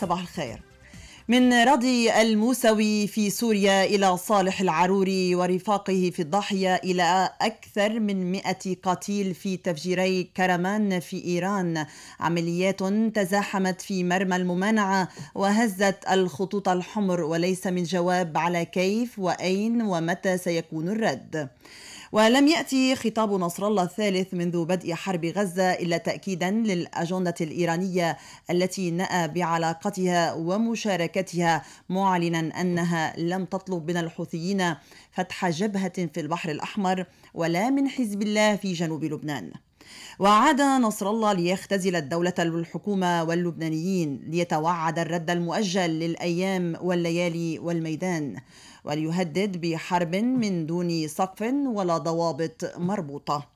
صباح الخير من رضي الموسوي في سوريا إلى صالح العروري ورفاقه في الضاحية إلى أكثر من مئة قتيل في تفجيري كرمان في إيران عمليات تزاحمت في مرمى الممانعة وهزت الخطوط الحمر وليس من جواب على كيف وأين ومتى سيكون الرد ولم يأتي خطاب نصر الله الثالث منذ بدء حرب غزة إلا تأكيدا للأجندة الإيرانية التي نأى بعلاقتها ومشاركتها معلنا أنها لم تطلب من الحوثيين فتح جبهة في البحر الأحمر ولا من حزب الله في جنوب لبنان وعاد نصر الله ليختزل الدولة والحكومة واللبنانيين ليتوعد الرد المؤجل للأيام والليالي والميدان وليهدد بحرب من دون سقف ولا ضوابط مربوطه